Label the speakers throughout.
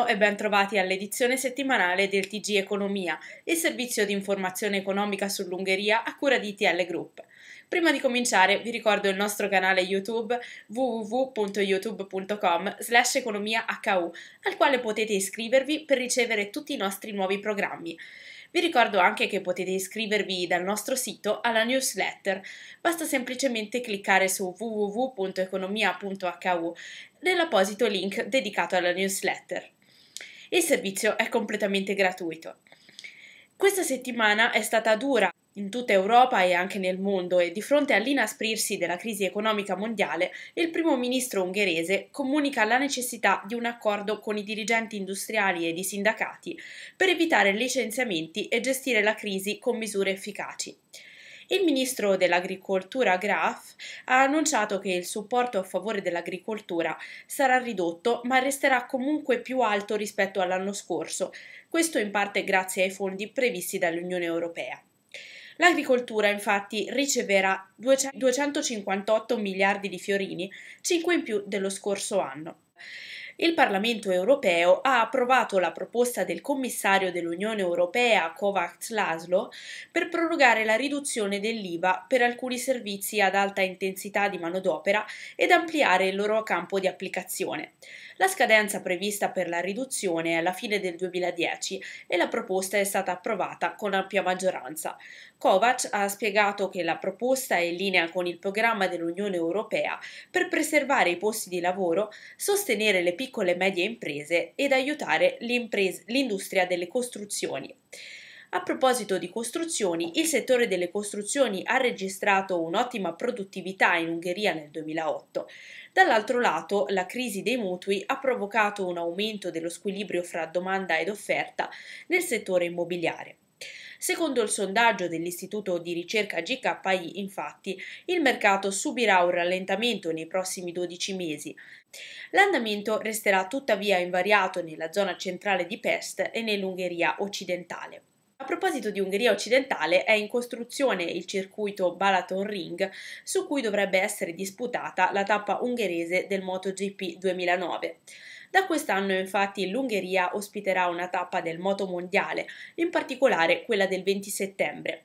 Speaker 1: Buongiorno e ben trovati all'edizione settimanale del TG Economia, il servizio di informazione economica sull'Ungheria a cura di TL Group. Prima di cominciare vi ricordo il nostro canale YouTube www.youtube.com slash economiahu al quale potete iscrivervi per ricevere tutti i nostri nuovi programmi. Vi ricordo anche che potete iscrivervi dal nostro sito alla newsletter. Basta semplicemente cliccare su www.economia.hu nell'apposito link dedicato alla newsletter. Il servizio è completamente gratuito. Questa settimana è stata dura in tutta Europa e anche nel mondo e di fronte all'inasprirsi della crisi economica mondiale, il primo ministro ungherese comunica la necessità di un accordo con i dirigenti industriali e i sindacati per evitare licenziamenti e gestire la crisi con misure efficaci il ministro dell'agricoltura Graf ha annunciato che il supporto a favore dell'agricoltura sarà ridotto ma resterà comunque più alto rispetto all'anno scorso, questo in parte grazie ai fondi previsti dall'Unione Europea. L'agricoltura infatti riceverà 258 miliardi di fiorini, 5 in più dello scorso anno il Parlamento europeo ha approvato la proposta del commissario dell'Unione europea Kovacs Laszlo per prorogare la riduzione dell'IVA per alcuni servizi ad alta intensità di manodopera ed ampliare il loro campo di applicazione. La scadenza prevista per la riduzione è alla fine del 2010 e la proposta è stata approvata con ampia maggioranza. Kovacs ha spiegato che la proposta è in linea con il programma dell'Unione europea per preservare i posti di lavoro, sostenere le piccole piccole e medie imprese ed aiutare l'industria delle costruzioni. A proposito di costruzioni, il settore delle costruzioni ha registrato un'ottima produttività in Ungheria nel 2008. Dall'altro lato, la crisi dei mutui ha provocato un aumento dello squilibrio fra domanda ed offerta nel settore immobiliare. Secondo il sondaggio dell'istituto di ricerca GKI, infatti, il mercato subirà un rallentamento nei prossimi 12 mesi. L'andamento resterà tuttavia invariato nella zona centrale di Pest e nell'Ungheria occidentale. A proposito di Ungheria occidentale, è in costruzione il circuito Balaton Ring, su cui dovrebbe essere disputata la tappa ungherese del MotoGP 2009. Da quest'anno infatti l'Ungheria ospiterà una tappa del moto mondiale, in particolare quella del 20 settembre.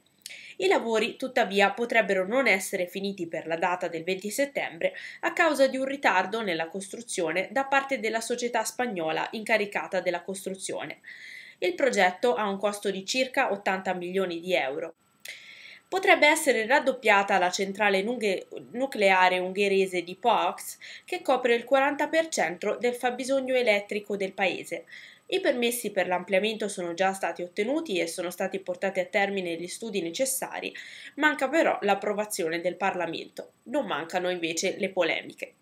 Speaker 1: I lavori tuttavia potrebbero non essere finiti per la data del 20 settembre a causa di un ritardo nella costruzione da parte della società spagnola incaricata della costruzione. Il progetto ha un costo di circa 80 milioni di euro. Potrebbe essere raddoppiata la centrale nucleare ungherese di Poax, che copre il 40% del fabbisogno elettrico del paese. I permessi per l'ampliamento sono già stati ottenuti e sono stati portati a termine gli studi necessari, manca però l'approvazione del Parlamento, non mancano invece le polemiche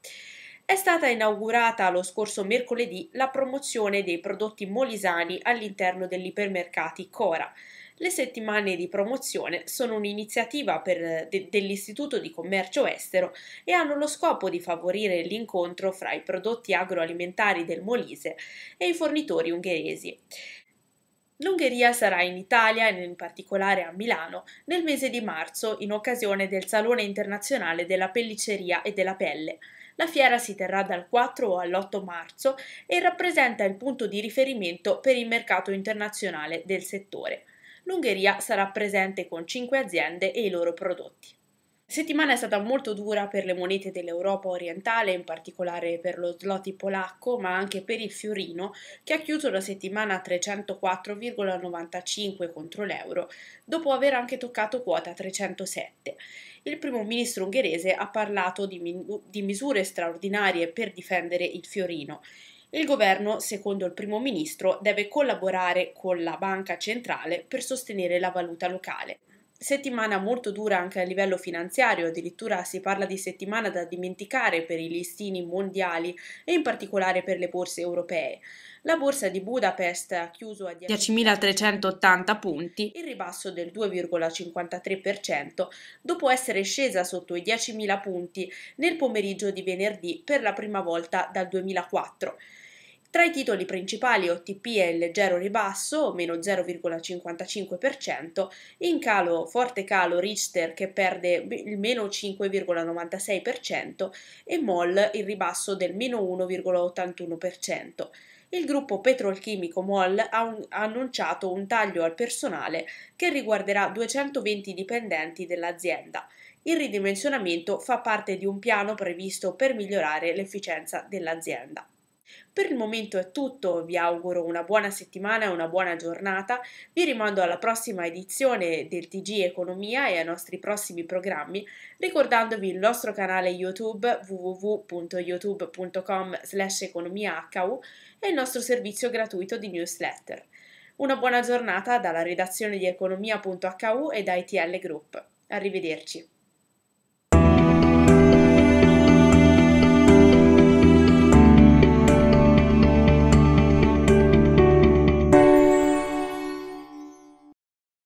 Speaker 1: è stata inaugurata lo scorso mercoledì la promozione dei prodotti molisani all'interno degli ipermercati Cora. Le settimane di promozione sono un'iniziativa per, de, dell'Istituto di Commercio Estero e hanno lo scopo di favorire l'incontro fra i prodotti agroalimentari del Molise e i fornitori ungheresi. L'Ungheria sarà in Italia e in particolare a Milano nel mese di marzo in occasione del Salone internazionale della pelliceria e della pelle. La fiera si terrà dal 4 o all'8 marzo e rappresenta il punto di riferimento per il mercato internazionale del settore. L'Ungheria sarà presente con 5 aziende e i loro prodotti settimana è stata molto dura per le monete dell'Europa orientale, in particolare per lo zloty polacco, ma anche per il fiorino, che ha chiuso la settimana a 304,95 contro l'euro, dopo aver anche toccato quota 307. Il primo ministro ungherese ha parlato di, min- di misure straordinarie per difendere il fiorino. Il governo, secondo il primo ministro, deve collaborare con la banca centrale per sostenere la valuta locale settimana molto dura anche a livello finanziario, addirittura si parla di settimana da dimenticare per i listini mondiali e in particolare per le borse europee. La borsa di Budapest ha chiuso a 10.380 punti, il ribasso del 2,53%, dopo essere scesa sotto i 10.000 punti nel pomeriggio di venerdì per la prima volta dal 2004. Tra i titoli principali OTP è il leggero ribasso, meno 0,55%, in calo, forte calo Richter che perde il meno 5,96% e MOL il ribasso del meno 1,81%. Il gruppo petrolchimico MOL ha, un, ha annunciato un taglio al personale che riguarderà 220 dipendenti dell'azienda. Il ridimensionamento fa parte di un piano previsto per migliorare l'efficienza dell'azienda. Per il momento è tutto, vi auguro una buona settimana e una buona giornata, vi rimando alla prossima edizione del TG Economia e ai nostri prossimi programmi, ricordandovi il nostro canale YouTube www.youtube.com economiahu e il nostro servizio gratuito di newsletter. Una buona giornata dalla redazione di economia.hu e da ITL Group. Arrivederci.